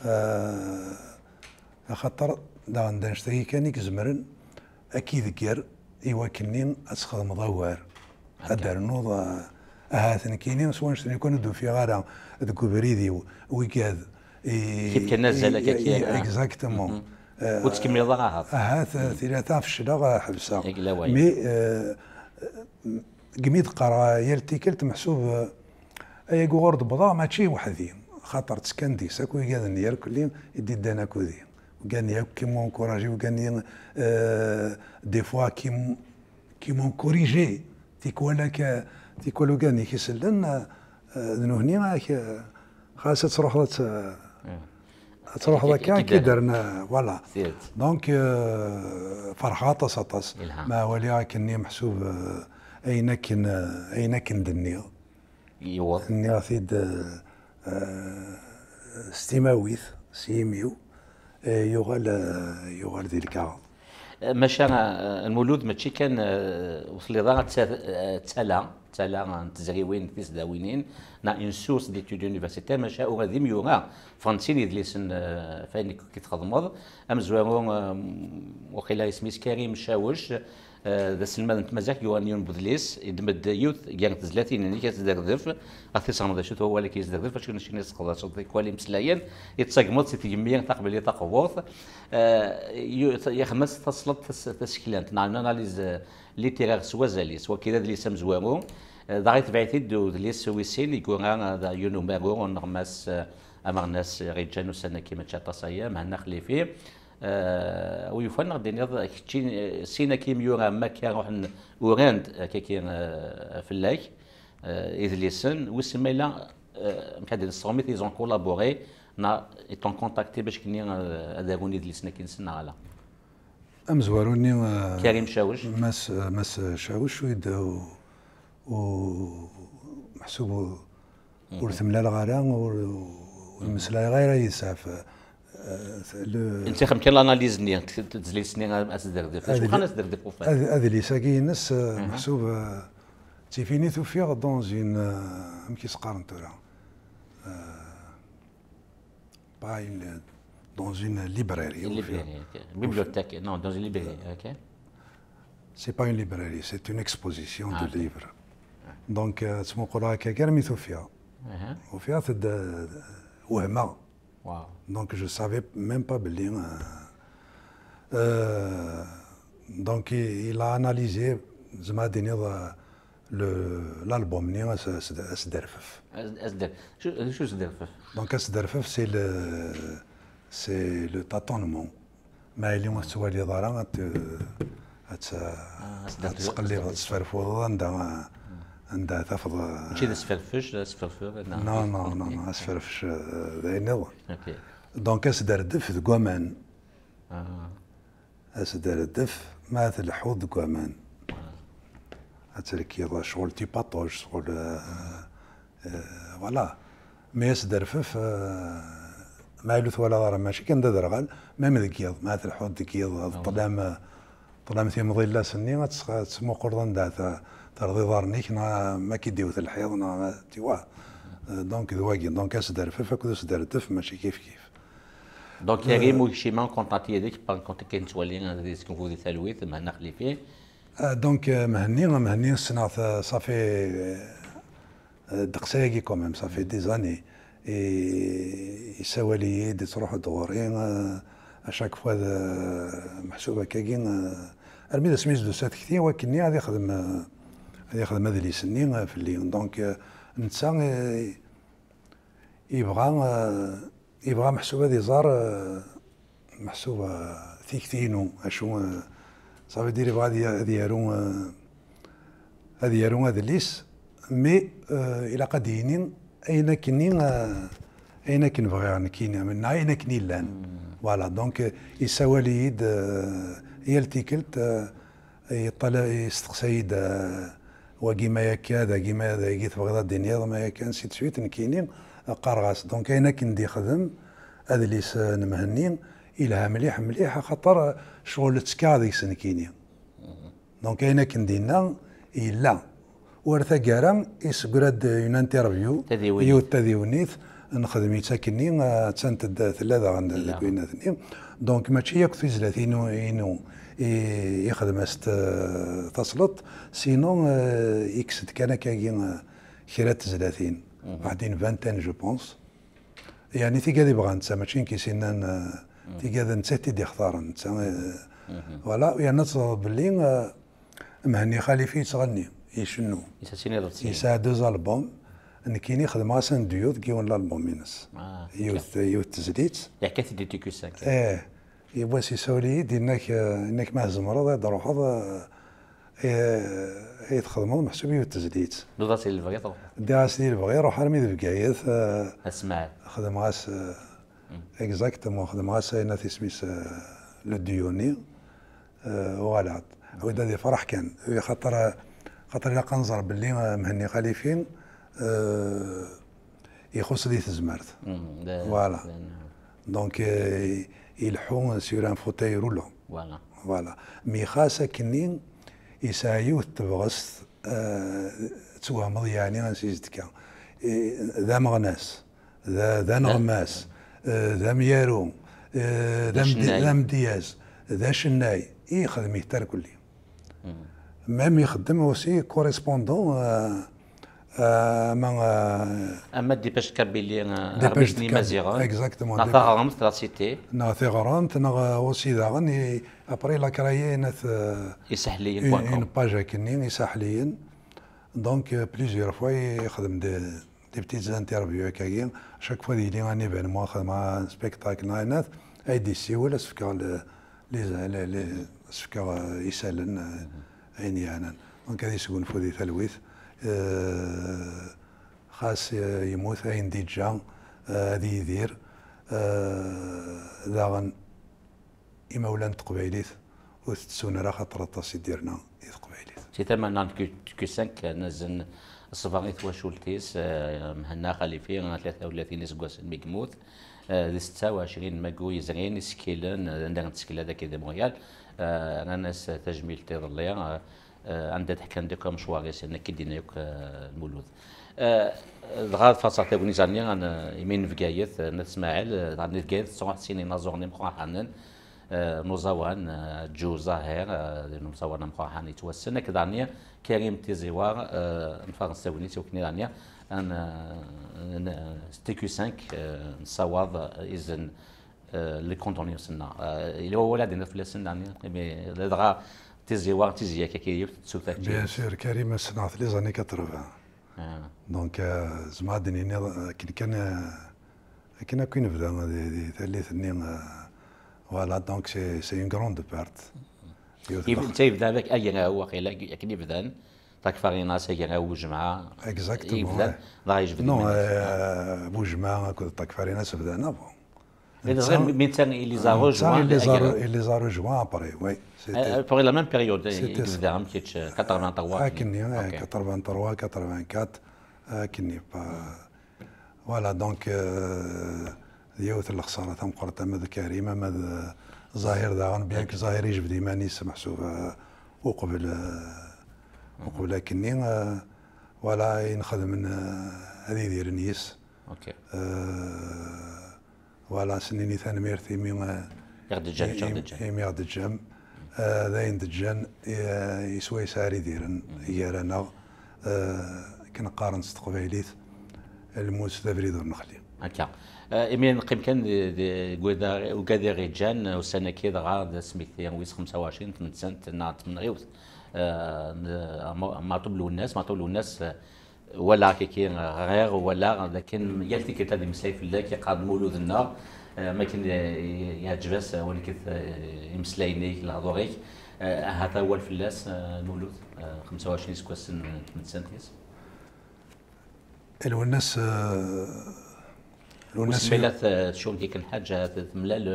Speaker 2: آه، خاطر دا نشتري كان يكزمرن اكيد كير ايوا كنين اسخدم ضوار ادار نوض هاتن كينين سوا نشتري كون ندو في غارة ذكو بريدي ويكاد كيف كان نزل كيف اكزاكتومون
Speaker 1: وتكمل ضغاها
Speaker 2: آه، هات ثلاثة في الشلاغة حبسها مي آه، قميد قرا يلتي كلت محسوب اي آه، غورد ما ماشي وحدي خاطر دي ساكو قال نيار كلين يدي دانا كودي وقال لي كي مون كوراجي وقال لي آه، دي فوا كي كي مون كوريجي تيكوالا كا تيكولو قال لي كيسلن آه، ذنو هني راك خاصة تروح إيه. تروح ذاك إيه، كي إيه، درنا فوالا دونك فرحة طاس طاس ما ولي كني محسوب آه اين كن اين كن دنيا ايوا دنيا ثيد آه، آه، ستيماويث سيميو آه، يغال
Speaker 1: يغال ذي الكعب ماشي المولود ماشي كان وصل تلا تلا تزغيوين سداوينين نا اون سورس ديتود يونيفرسيتي ماشي اوغادي ميوغا فرنسي لي دليسن فين كي تخدمض زويرون وقيلا اسميس كريم شاوش ذا سلمان تمازاك يوانيون يون يدمد يوث يعني تزلاتين يعني ذرف اثي صامد شو هو اللي كيزدردف ذرف شكون شي ناس قضا صدق كوالي مسلايان يتساقمط سيتي جميع تقبل يتقوض يخمس تصلت تسكلانت نعمل اناليز ليتيرار سوازالي سوا كذا دليس مزوامو داغي تبعثي دو دليس سويسين يكون هذا يونو ماغو ونغماس امرناس غيجانو سنه كيما تشاطا صيام هنا خليفي ويفن غادي نيض كتشين سينا كيم يورا ما كيروح اوراند كاكين إذ ليسن وسميلا آه، مكاد نصومي تيزون كولابوري نا ايتون كونتاكتي باش كني آه، اداغوني اذليسنا كنسن على
Speaker 2: امزواروني آه،
Speaker 1: كريم شاوش ماس ماس
Speaker 2: شاوش ويد و محسوب ور ثملا الغرا ور غير يسعف انت
Speaker 1: خمتي الاناليز ني فاش وخا ناس دير دي وفات هذه اللي
Speaker 2: ساكي ناس محسوب تيفيني توفي دون آه، ام كي سقارن تورا آه، باي دون جين ليبراري
Speaker 1: بيبليوتيك نو دون جين ليبراري اوكي
Speaker 2: سي با اون ليبراري سي اون اكسبوزيسيون دو آه، ليفر دونك تسمو قراها كاع مي توفيها وفيها وهمه Donc je ne savais même pas bien. Hein. Euh, donc il, a analysé l'album SDRFF. Donc derf. c'est le, c'est le tâtonnement. Mais il y a un un Mais عند تفض ماشي
Speaker 1: آه، سفرفش سفرفر نعم. نو
Speaker 2: نو نو نو سفرفش ذاين هو دونك اس دردف دكومان اس آه. دف مات الحوض دكومان اتركي آه. شغل تي باطوج شغل فوالا مي اس درفف ما يلوث ولا ضرر ماشي كان ميم ما مذكيض مات الحوض دكيض الظلام طلع مثل مضيلة سني ما تسمو قرضن دا ترضي ظهرنيك ما كيديوث الحيض ما تيوا دونك ذواقي دونك اسدر فف اكو اسدر دف ماشي كيف كيف
Speaker 1: دونك يا آه. مو شي مان كونتاتي هذيك بان كونت كي نتولي هذيك كنفو ذي ثلويث فيه خليفين
Speaker 2: آه، دونك مهني مهني الصناعة صافي آه، دقساقي كوميم صافي ديزاني يسوى لي لي تروح دغوري à chaque fois محسوبه كاكين ارمي سميز دو سات كثير ولكني غادي يخدم غادي يخدم هذا اللي سني في الليل دونك نتا يبغى يبغى محسوب هذا يزار محسوب تيكتينو اشو صافي دير بغى هذا يارو هذا يارو هذا الليس مي الى قد ينين اين كنين اينك نبغي ان كينيا منا اينك نيلان فوالا دونك يسواليد هي التيكلت يطلع يستقسيد ما ياك هذا كيما هذا كي تبغى الدنيا ما كان سيت سويت نكيني قرغاس دونك انا كندي خدم هذا اللي سنمهني الها مليح مليح خاطر شغل تسكا ديك سنكيني دونك انا كندي لنا الا ورثا كارم يسكراد اون انترفيو يو تذي نخدمي يتاكني تانت ثلاثة عند الكوينة ثنية دونك ماشي ياك زلاثين ينو يخدم است تسلط سينو يكسد كان كاين آه، خيرات زلاثين واحدين فانتان جو بونس يعني تي قاعد بغا نتا ماشي كيسينا آه، تي قاعد نتا دي آه، يعني اختار نتا فوالا يعني تصاب باللي مهني خالي فيه تغني يشنو يساعد دوز البوم ان كيني خدمة سان ديوث كيون لالبوم ينس آه، يوث
Speaker 1: يوث تزليت يعكات دي تيكو ساك ايه
Speaker 2: يبوا سي دي انك انك ما زمرض هذا اي إيه تخدموا محسوب يوث تزليت
Speaker 1: دوضاسي اللي بغي تروح
Speaker 2: دوضاسي اللي بغي روح ارمي ذي بقايث آه، اسمع خدم غاس آه، اكزاكتومون خدم غاس انا إيه، سميس لو ديوني وغالات هو ده فرح كان خاطر خاطر الا قنزر باللي مهني خليفين يخص لي تزمرت
Speaker 1: فوالا
Speaker 2: دونك يلحو سور ان فوتاي رولون فوالا فوالا مي خاصة كنين يسايو تبغست توهمض يعني انسيز دكا ذا مغناس ذا ذا نغماس ذا ميارو ذا مدياز ذا شناي يخدم يهتر يوم ميم يخدم اوسي كوريسبوندون اما
Speaker 1: ديباش كابيلي ديباش مزيغان اكزاكتومون نا لا سيتي
Speaker 2: نا ثاغرامت نا وسي داغن ابري لا كرايي ناث
Speaker 1: يسحليين اون
Speaker 2: باج كني يسحليين دونك بليزيور فوا يخدم دي دي بتيت انترفيو كاين شاك فوا يلي بان ايفينمون مع سبيكتاكل ناينات ايدي ولا اسفكا لي اسفكا يسالن عينيانا دونك هذه يسقون فودي تلويث آه، خاص يموت عين ديجا آه، هذه يدير داغن آه، إمولان تقبيليت وتتسون راه خاطر الطاسي ديرنا إذ
Speaker 1: قبيليت. تي تما نان كي سانك نزن الصفاغ مهنا خالي مهنا خليفي 33 سكواس ميكموت ذي 26 ماكو يزرين سكيلن عندنا تسكيل هذاك دي مونيال انا ناس تجميل تيرليا آه، عند تحكي تحكان كم شوارع انك كدينا يوك المولود آه، آه، غاد فصل تاغوني زاني عن يمين فكايث عن في جيث صوح سيني نازورني نم حنن نوزاوان جو زاهر نوزاوان مقوان حن يتوسن كدانيا كريم تيزيوار نفرنساوني توكني رانيا ان ستيكو 5 نصوض اذن لي كونتونيو سنا اللي هو ولادنا في السن يعني دغا tes voir tes yeux qui Bien sûr, Karim,
Speaker 2: c'est dans les années 80. دونك آه، زعما عاد آه، كي كان آه، كنا كي نبدا ثالث ني فوالا دونك
Speaker 1: سي سي اون كروند بارت انت يبدا لك اي هو قيل كي يبدا تاك فارينا سي هو جمعه اكزاكتومون يبدا راهي يجبد نو
Speaker 2: بوجمعه تاك فارينا بدا نافون Les médecins, il les a rejoints. Il les a, il les a rejoints après, oui.
Speaker 1: Euh, euh, pour la même période, il était en 83.
Speaker 2: 83, 84. فوالا دونك ديوث الخساره تم قرة ماذا كريمه ماذا ظاهر داغن بيانك ظاهر يجبدي مانيس محسوب وقبل وقبل كني ولا ينخدم من هذه يدير نيس اوكي ولا سنيني ثاني ميرثي مي
Speaker 1: يغد الجن يغد الجن
Speaker 2: يغد الجن آه، ذاين دجان آه، يسوى ساري ديرن يرانا آه، كنقارن قبيليت الموت دور
Speaker 1: نخلي هكا إمين نقيم كان وكادي ريجان وسنة كي غاد سميتي ويس 25 8 سنت نعت من غيوث ما طبلوا الناس ما الناس ولا كي غير ولا لكن يلتي كي تادي مسلايف لا كي قاد مولود النار آه، ما كان آه، يعجبس آه، ولكن يمسلايني لهضوريك هذا هو الفلاس مولود 25 سكوا سن 8 سنتيس الو الناس الو الناس شون كي ديك حاجه تملال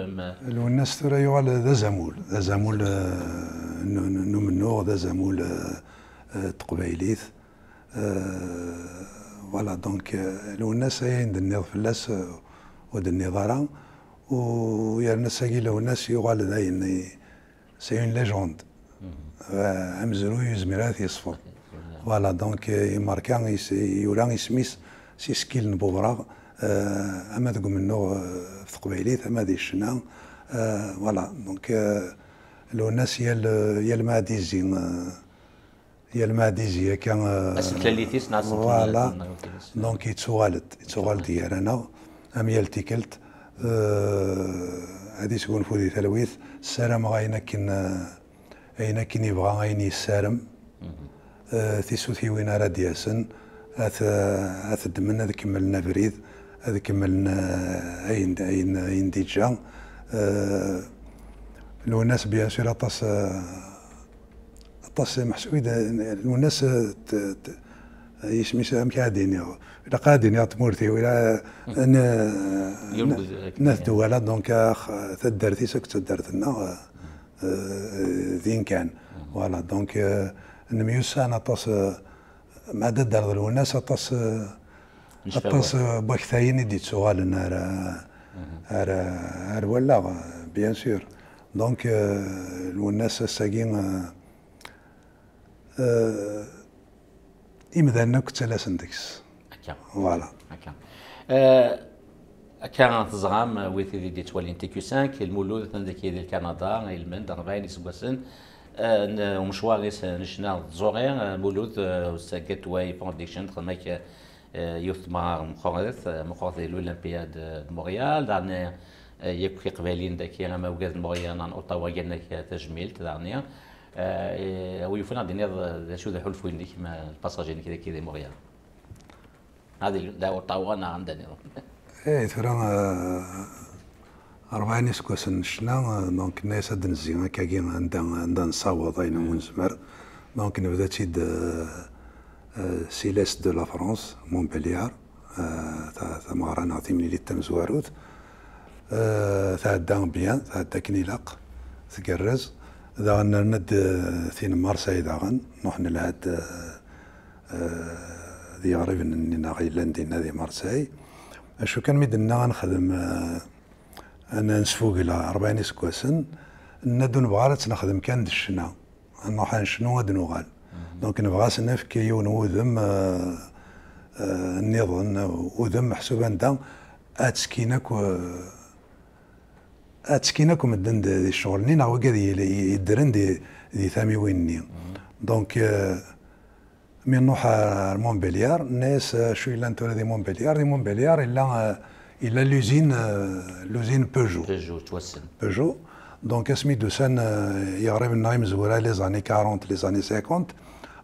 Speaker 2: الو الناس ترى يغال ذا زامول ذا زمول نمنوغ ذا زامول تقبايليث فوالا دونك الناس عند النظ اللاس ود النظارة ويا الناس لو الناس يغال داين سي اون ليجوند امزرو يزمر يصفر فوالا دونك يماركا يولا يسميس سي سكيل نبوبرا اما تقول منو في تقبيليت اما ذي الشنا فوالا دونك لو الناس يا يا المعدي الزين هي الماديزيه اسم تلاليتيس
Speaker 1: ناس فوالا
Speaker 2: دونك يتسوالد يتسوالد اميال تيكلت يلتيكلت هادي تكون فودي تلويث السلام غاينا كن اين كن يبغى غاين يسارم تيسوثي وين راد ياسن اث اث دمنا كملنا فريد هذا كملنا اين اين اين ديجا لو الناس بيان سور اطاس طاس محسويدة الناس يسميش مكادين الى قادين يا تمورتي ولا ناس دولا دونك تدرتي سك تدرت لنا آه، ذين كان فوالا دونك آه، نميوس انا طاس آه، ما ددر الناس طاس طاس بوكثاين يدي تسوال راه ار ار ولا بيان سور دونك الناس ساكين imdanen akk ttalasen deg-s akka voilà akka
Speaker 1: كان تزغام تي كيو 5 المولود تندكي ديال كندا المند 40 اسواسن آه، ومشوار آه، نشنا زوغي آه، مولود ساكت واي فونديشن تخماك يوث مار مخورث مخورث الاولمبياد موريال دارني يكو قبالين داكي ما وكاد موريال ان اوطاوا تجميل دارني آه، وي يفون دينير ذا شو ذا حلف ويني كيما الباساجين كذا كذا مغيا هذه دا طوانا عندنا
Speaker 2: ايه ترى آه، أربعين سكوسن شنا دونك الناس هاد نزي كاكي عندنا عندنا صوت اين ونزمر دونك نبدا تيد آه، سيلاس دو لا فرونس مونبليار تاع تاع مغرا نعطي من اللي تم زواروت تاع دان بيان تاع تكنيلاق تكرز داغن ند آه، ثين مار سعيد غن نوحن لهاد آه، آه، ذي غريب اني غي لندين هذه مار اشو كان ميدنا غنخدم انا نسفوق الى 40 سكواسن ندو نبغى نخدم كان دشنا نروح نشنو ودنو نوغال دونك نبغى نفك يون وذم نظن وذم حسوبا انت اتسكينك اتسكيناكم الدند دي الشغل نينا هو قاد يدرن دي دي وين نين دونك آه، من نوح مونبليار الناس شو الا انتو آه، دي مونبليار دي مونبليار الا الا لوزين آه، لوزين بيجو بيجو توسن بيجو دونك اسمي دوسان يغرب النايم زورا لي زاني 40 لي زاني 50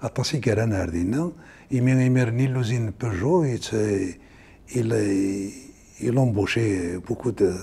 Speaker 2: aṭas i garan ar dinna لوزين imiren luzin Peugeot il il بوكو beaucoup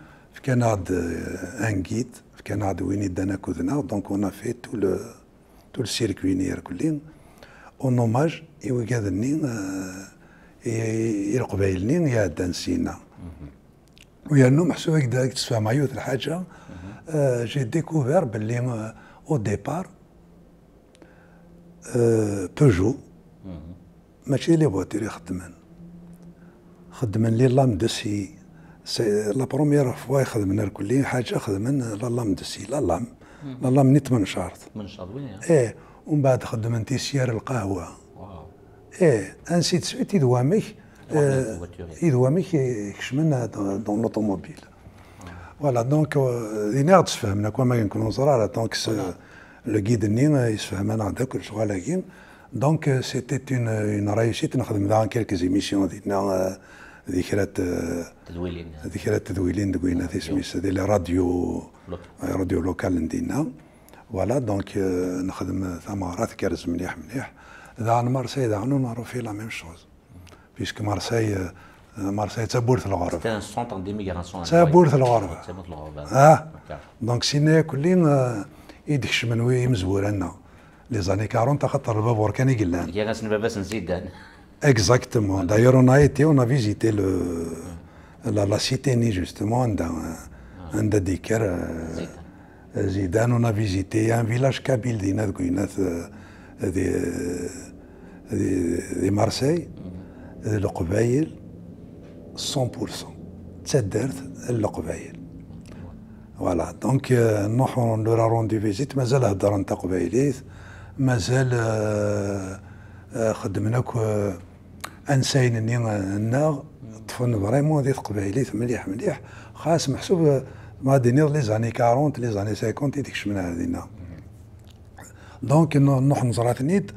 Speaker 2: في Canard آه، ان guide, في Canard وين دانا كودنا دونك اون في تو لو تو السيركوي نير كلين اون اوماج اي وكادني القبايلني آه، دان سينا ويانو محسوب هكذا تسفهم مايوت الحاجه جي ديكوفير آه، باللي او ديبار بوجو ماشي لي فواتير يخدمن خدمن لي لام دو سي لا بروميير فوا يخدم من الكلية حاجة خدم من لالام دسي لالام لالام نيت من شهر
Speaker 1: من شهر وين يعني؟
Speaker 2: ايه ومن بعد خدم انت سيار القهوة واو ايه انسي تسويت دوامك دوامك كشمنا دون لوطوموبيل فوالا دونك دينا تفهمنا كون ما كنكونوا زرار دونك لو كيد نين يسفهم انا هذاك شغال دونك سيتي اون اون ريوسيت نخدم دان كيلكز ايميسيون ديالنا ذكرات تدويلين ذكرات تدويلين دوينا سميس ديال راديو آه، راديو لوكال ندينا فوالا دونك آه، نخدم ثمرات كارز مليح مليح ذا مارساي ذا نعرف فيه لا ميم شوز بيسك مارساي آه، مارساي بورث الغرب
Speaker 1: سيتي سونتر الغرب تبورث الغرب اه
Speaker 2: دونك سينا كلين يدخش من وي مزورنا لي زاني 40 خاطر البابور كان يقلان
Speaker 1: يا ناس نبابس نزيد
Speaker 2: Exactement. D'ailleurs, on a été, on a visité le, la, la cité Ni, justement, un Dadiker, Zidane, on a visité un village kabyle de Marseille, le Qbaïl, 100%. تدرت القبايل فوالا دونك نروحو لورا روندي فيزيت مازال هضر نتا قبايليت مازال خدمناك انساين اني انا طفن فريمون دي تقبايليت مليح مليح خاص محسوب ما دينير لي زاني 40 لي زاني 50 ديك يتكشمنا هذينا دونك نروح نزرات نيت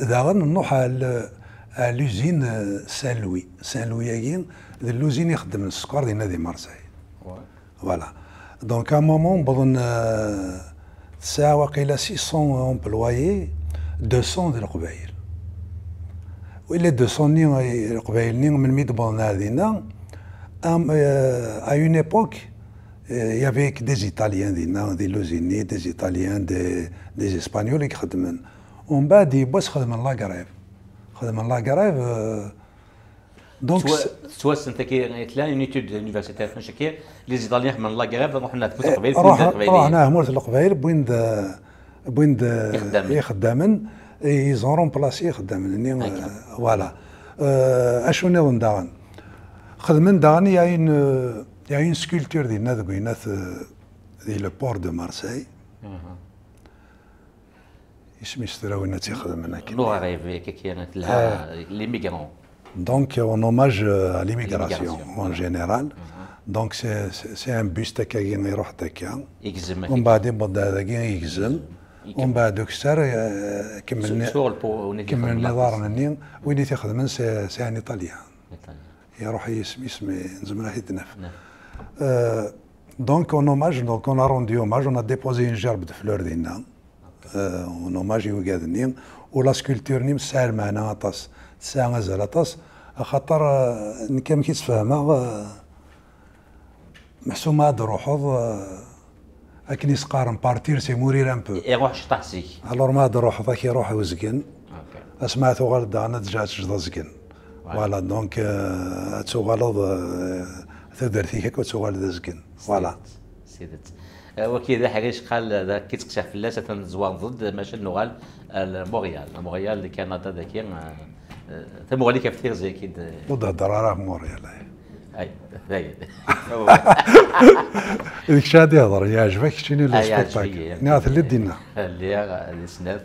Speaker 2: داغا آه، نروح على لوزين سان لوي سان لوي ياكين لوزين يخدم السكر دينا دي مارساي فوالا دونك ا مومون بظن آه، تساوى واقيلا 600 امبلوايي 200 ديال القبايل والا دو قبايل قبايلني من ميد بون دينا ام اي اون ايبوك يافيك دي que دينا دي لوزيني دي des دي دي Italiens, اللي خدمن. ومن بعد يبوس خدم آه، لا غريف. خدم لا غريف
Speaker 1: دونك سوا انت كي لا اون ايتود يونيفرسيتير فين شكي لي زيطاليان خدم لا غريف رحنا في القبائل في القبائل. رحنا
Speaker 2: في القبائل بويند بوين يخدمن. يزون رومبلاسي خدام آه، فوالا آه، اشو نظن داغن خدمن داغن يا ان آه، يا ان سكولتور ديالنا ذوك يناث دي لو بور دو مارساي اسميش تراوينا تيخدم هناك لو
Speaker 1: غريب كانت لها ليميغرون
Speaker 2: Donc, en hommage à l'immigration en général. Donc, c'est un buste qui est a gagné. Exactement. On va dire que c'est un buste ومن بعد دوك السار آه، كمل
Speaker 1: كمل نظارنا
Speaker 2: النين وين ايطاليا سان ايطاليان يروح اسم نزم نزمنا يتنف نعم. آه، دونك اون اوماج دونك اون اروندي اوماج اون ديبوزي ان جرب فلور ديالنا آه، اون اوماج يوكاد النين ولا سكولتور نيم ساهل معنا طاس سا مازال طاس خاطر كان كيتفاهم تفهمها محسومة هاد روحو اكني سقارن بارتير سي مورير ان
Speaker 1: بو يروح سيك
Speaker 2: الور ما روح ذاك يروح وزقن اسمعت غلط انا دجاتش زكن فوالا دونك تو تغلظ تدرتي هيك غلط زكن
Speaker 1: فوالا سيدت آه، وكذا حريش قال كي تقشع اللاسه تنزوار ضد ماشي نوغال موريال موريال اللي كندا ذاك تمغالي آه، آه، كافتير زي كيد ضد الدرارة موريال إيه. باين
Speaker 2: اذاك شاد يهضر يعجبك شنو اللي سبيتاك ناث اللي دينا
Speaker 1: اللي سناث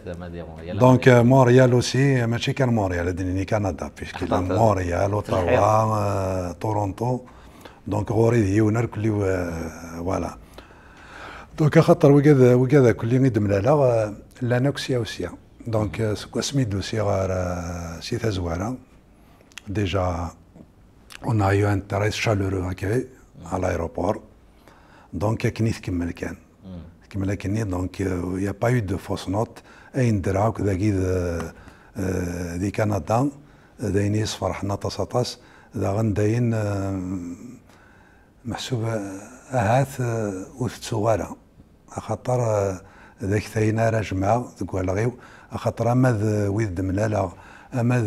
Speaker 1: دونك
Speaker 2: مونريال اوسي ماشي كان مونريال ديني كندا فيش كاين مونريال اوتاوا آه، تورونتو دونك غوري هي يونر كلي فوالا دونك خاطر وكذا وكذا كلي غيد ملالا لا نوكسيا اوسيا دونك سميدو سي سي تزواره ديجا On a eu un très chaleureux accueil à l'aéroport. Donc, كنيت كمل كان كمل كني دونك يا با يو دو فوس نوت اين دراك ذاكي دي كندا داينيس فرحنا طاس طاس ذا غنداين محسوب اهات اوث وثتوغالا خاطر ذاك ثاينا راه جماع ذوك خاطر اما ويد ملالا اما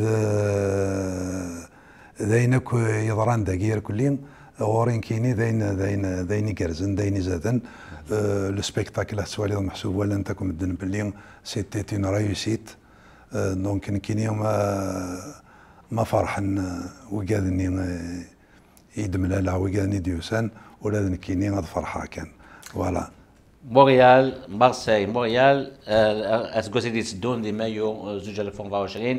Speaker 2: ذينك يضران داكير كلين غورين كيني ذين ذين ذين كرزن ذين زادن أه، لو سبيكتاكل سوالي محسوب ولا انت كم الدن بلي سيتي تين رايوسيت أه، دونك كيني ما ما فرحن أه، وكادني يدملا لا وكادني ديوسان ولا كيني غاد فرحه كان فوالا
Speaker 1: موريال مارسيل موريال اسكو سيدي سدون دي مايو زوج 2024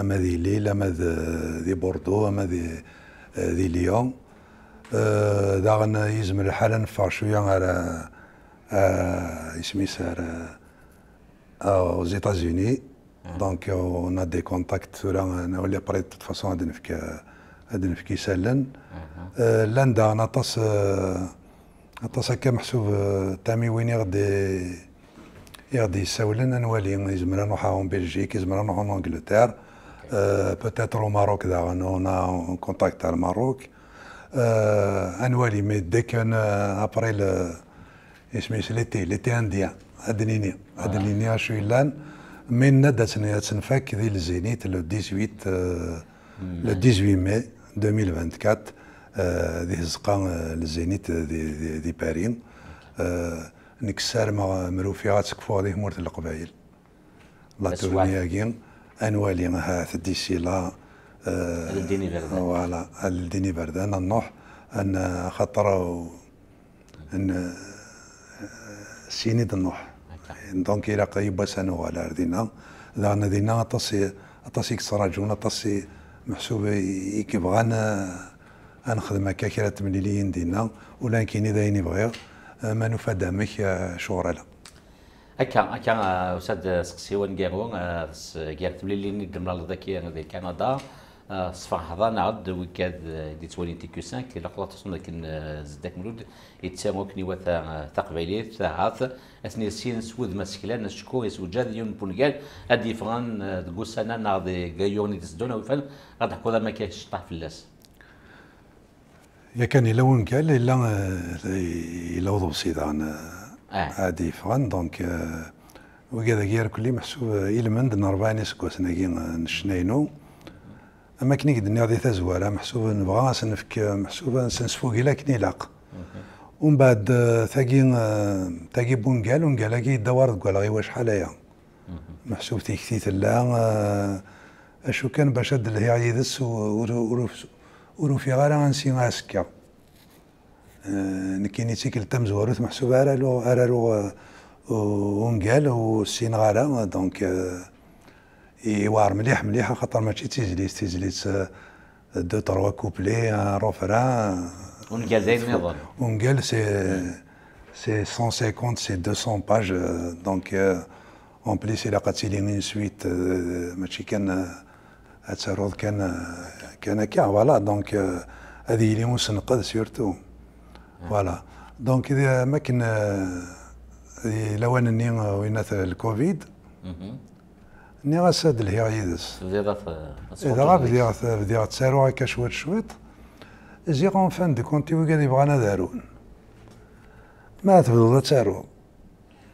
Speaker 2: اما ذي ليل اما ذي بوردو اما ذي ذي ليون داغ أه، يزمر الحال نفع شويه أه، على يسميس على أه، او etats دونك اون دي كونتاكت انا نولي بريت دو فاسون هاد نفك غادي نفكي يسالن لان دا اطاس هكا محسوب تامي وين يغدي يغدي يساولن نولي يزمر نروح اون بلجيك يزمر نروح اون انجلتير Euh, peut-être au Maroc on a un contact à euh, euh, le Maroc انوالي مي دي كان ابري اسميس ليتي ليتي انديان هاد لينيا هاد لينيا شويلان من ندا تنفاك ذي الزينيت لو 18 لو 18 ماي 2024 ذي الزقا الزينيت دي دي بارين نكسار ما مروفيات تكفو هذه مورت القبائل لا تورنيا كين انوالي مها ثدي الشيلا الديني آه، بردان فوالا الديني انا نوح ان خطر ان آه، سيني دنوح دونك الى قريب سنه ولا ردينا لان دينا تصي تصي كسراجون تصي محسوب بغانا آه، نخدم هكا كرا تمليليين دينا ولكن كيني يني بغير ما نفاد دامك شغل
Speaker 1: هكا هكا استاذ سقسي ونقارو قال تمليلي ندم ديال كندا صفاح هذا نعد ويكاد دي تولي تي كيو 5 كي لقطه تصنع لكن زداك مولود يتسامو كني وثا تقبيليت ساعات اثني سين سود مسكلان نشكو يسوجاد يون بونغال ادي فران دكو نعد ناضي غيوني تسدون وفن غاد حكو ما كاينش طاح اللاس
Speaker 2: يا كان الا ونكال الا الا وضو سيدان آه. ديفغان دونك آه، وكذا غير كلي محسوب آه، إلمند نرباني سكوسناكي نشناينو اما كني قد ناضي تزوال محسوب نبغى سنفك آه، محسوب سنسفوق الى كني لاق ومن بعد تاكين تاكي بونقال ونكال كي دوار تقول غي واش حالايا محسوب تيكتي لا اشو كان باش اد عيدس عيدس وروف غالا غنسي سكا نكينيتيك tsikil tamzwarut meḥsub ara aruɣ ara aruɣ ungal u دونك آه، يوار مليح مليح خاطر ماشي تيزليت تيزليت آه، دو تروا كوبلي آه، روفرا
Speaker 1: ونقال زي النظام
Speaker 2: ونقال سي سي 150 سي 200 باج دونك اون بليس الا قد لي من سويت ماشي كان اتسرود كان كان كاع فوالا دونك هذه اللي مسنقد سيرتو فوالا دونك اذا ما كنا لوان اني وينات الكوفيد اني غاساد لهي عيدس
Speaker 1: اذا غا
Speaker 2: بديت بدي غاتسالو هكا شويت شويت زي فان دي كونتي وكاد يبغانا دارون ما تبدو تسارو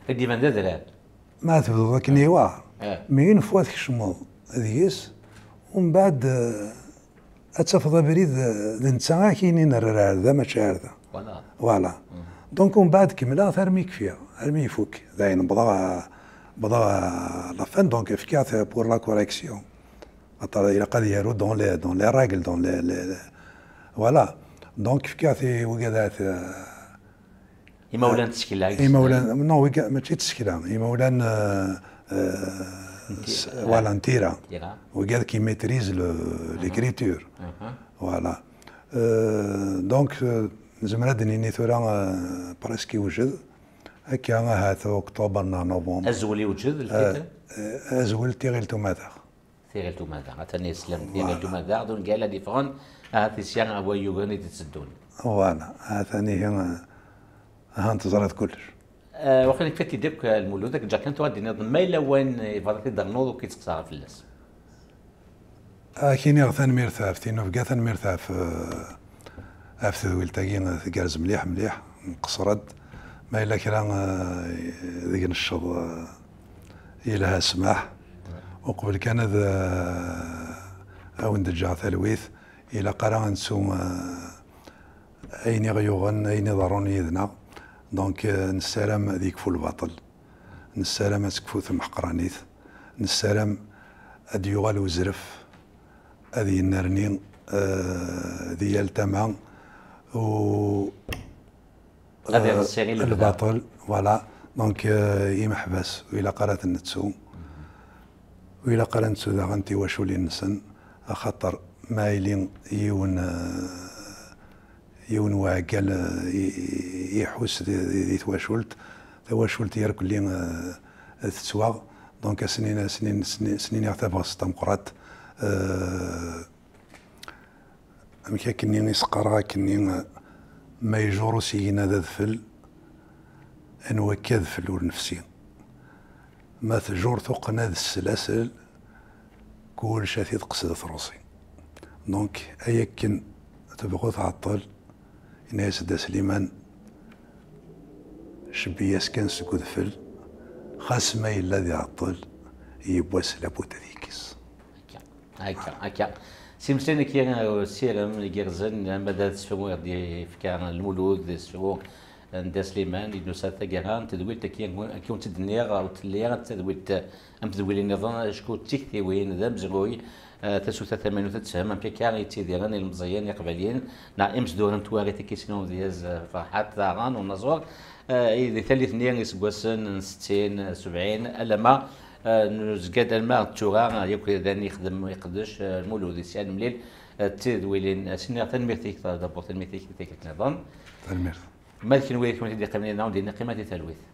Speaker 1: ديما دادران
Speaker 2: ما تبدو كني واه مين فوا تكشمو ذيس ومن بعد اتفضى بريد نتا كاينين الرار ذا ماشي هذا فوالا فوالا دونك ومن بعد كملا ثرميك فيها ارمي فوك داين بضا بضا لا فان دونك افكات بور لا كوريكسيون خاطر الى قد يرو دون لي دون لي راجل دون لي فوالا دونك اي مولان
Speaker 1: يمولان تسكيلا مولان
Speaker 2: نو ماشي تسكيلا مولان فوالا آه، نتيرا وكاد كي ميتريز ليكريتور فوالا دونك زمردني ني ثورا آه، بريسكي وجد هكا آه، هات اكتوبر نوفمبر
Speaker 1: ازول يوجد آه، الكتاب
Speaker 2: ازول تيغيل ماذا
Speaker 1: تيغيل توماتا عتاني سلام تيغيل ماذا دون قال لي فون هاتي سيان ابو يوغني تسدون
Speaker 2: وانا عتاني هنا ها زرات كلش
Speaker 1: واخا فاتي دابك المولود جاك انت غادي نظن ما الا وين فاتي درنوض وكيتقصر في الناس
Speaker 2: كيني غثان ميرثاف تينوف كاثان ميرثاف افتد ويلتاكين تقارز مليح مليح نقصرد ما الا كرا آه، ذيك نشض آه، الها سماح وقبل كان ذا آه، اوند ندجع الويث الى قرا نسوم اين غيوغن اين ضروني يذنا دونك نسالم ذيك فو الباطل نسالم اسكفو ثم حقرانيث نسالم اديوغال وزرف اذي النرنين ذي التمام الابيض آه، الصغير الباطل فوالا دونك آه، يمحبس وإلا قرات النتسو وإلا قرات نتسو دا غنتي واش ولي نسن خاطر ما يلين يون آه، يون واكل يحوس دي تواشولت تواشولت يرك لي تسواغ دونك سنين سنين سنين سنين ستم قرات أه امك كني نسقرا كني ما يجورو سينا ذفل انوا كذفل ونفسي ما تجور ثقنا ذ السلاسل كل شاثي تقصد ثروسي دونك كن تبغو تعطل إن سدا سليمان شبي يسكن سكو ذفل خاص ما يلا ذي عطل يبوس لابو ذيكس
Speaker 1: هكا هكا سيمسلينا كي سيرم كيرزن مدات السفوير دي في كان المولود السفوق عند سليمان اللي نوسات تاكاها تدويت كيون تدنيغ او تليغ تدويت ام تدويل النظام تيكتي وين ذا مزغوي تسوتا ثمانية تسهم ام كيكار يتيديران المزيان يقبلين نا امس دورن تواري تكيسينو ديز فرحات ثاغان ونزور اي ثالث نير يسقوسن 60 70 الا ما نزقد الماء تشوغا يبقى ذاني يخدم ويقدش آه، المولود يسال مليل آه، تيد ويلين سنة آه، تنميرتيك دابور تنميرتيك تنميرتيك نظن تنميرت مالك نويك ما تدي قيمة نعاون دينا قيمة تلويث